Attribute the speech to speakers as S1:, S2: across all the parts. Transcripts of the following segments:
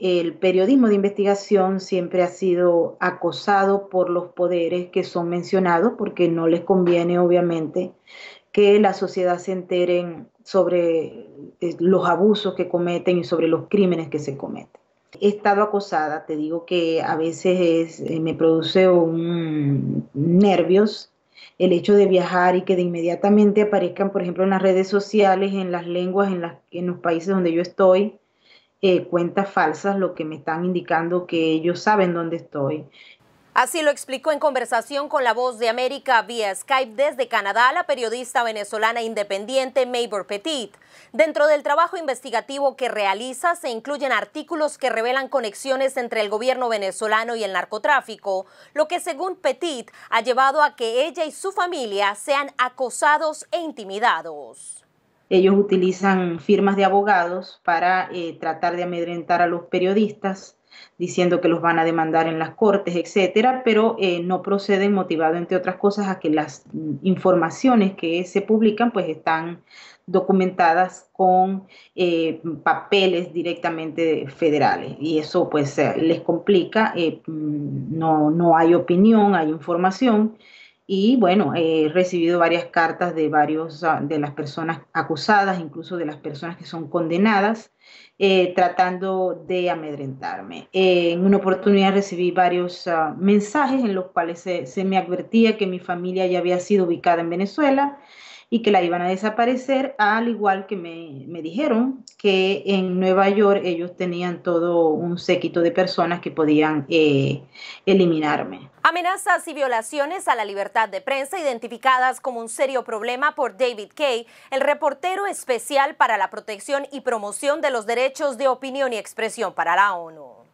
S1: el periodismo de investigación siempre ha sido acosado por los poderes que son mencionados, porque no les conviene, obviamente, que la sociedad se enteren sobre eh, los abusos que cometen y sobre los crímenes que se cometen. He estado acosada, te digo que a veces eh, me produce un nervios el hecho de viajar y que de inmediatamente aparezcan, por ejemplo, en las redes sociales, en las lenguas, en los países donde yo estoy, eh, cuentas falsas, lo que me están indicando que ellos saben dónde estoy.
S2: Así lo explicó en conversación con la voz de América vía Skype desde Canadá la periodista venezolana independiente Mabel Petit. Dentro del trabajo investigativo que realiza se incluyen artículos que revelan conexiones entre el gobierno venezolano y el narcotráfico, lo que según Petit ha llevado a que ella y su familia sean acosados e intimidados.
S1: Ellos utilizan firmas de abogados para eh, tratar de amedrentar a los periodistas, diciendo que los van a demandar en las cortes, etcétera, pero eh, no proceden motivado, entre otras cosas, a que las informaciones que se publican pues están documentadas con eh, papeles directamente federales y eso pues les complica, mm, no, no hay opinión, hay información y bueno, he recibido varias cartas de varios de las personas acusadas, incluso de las personas que son condenadas, eh, tratando de amedrentarme. en una oportunidad recibí varios ah, mensajes en los cuales se, se, me advertía que mi familia ya había sido ubicada en Venezuela, y que la iban a desaparecer, al igual que me, me dijeron que en Nueva York ellos tenían todo un séquito de personas que podían eh, eliminarme.
S2: Amenazas y violaciones a la libertad de prensa identificadas como un serio problema por David Kay, el reportero especial para la protección y promoción de los derechos de opinión y expresión para la ONU.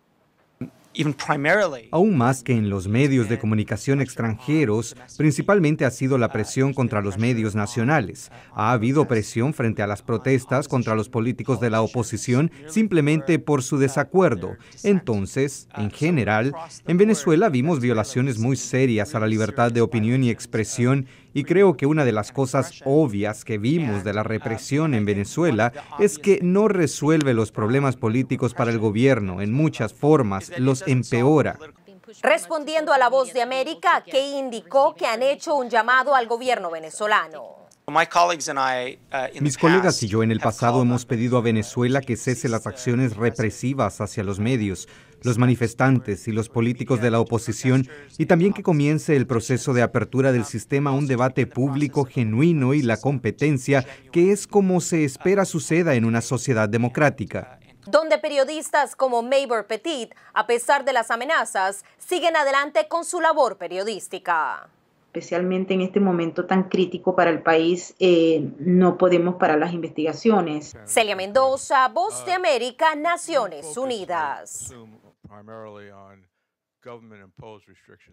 S3: Aún más que en los medios de eh, comunicación extranjeros, principalmente ha sido la uh, presión contra los medios uh, nacionales. Uh, ha habido presión frente a las protestas contra los políticos de la oposición simplemente por su desacuerdo. Entonces, en general, en Venezuela vimos violaciones muy serias a la libertad de opinión y expresión y creo que una de las cosas obvias que vimos de la represión en Venezuela es que no resuelve los problemas políticos para el gobierno en muchas formas, los empeora.
S2: Respondiendo a la voz de América, que indicó que han hecho un llamado al gobierno venezolano.
S3: Uh, Mis colegas y yo en el pasado hemos pedido a Venezuela que cese las acciones represivas hacia los medios, los manifestantes y los políticos de la oposición y también que comience el proceso de apertura del sistema a un debate público genuino y la competencia, que es como se uh, espera suceda en una sociedad uh, democrática
S2: donde periodistas como Maybor Petit, a pesar de las amenazas, siguen adelante con su labor periodística
S1: especialmente en este momento tan crítico para el país, eh, no podemos parar las investigaciones.
S2: Celia Mendoza, Voz de América, Naciones Unidas.
S1: Uh,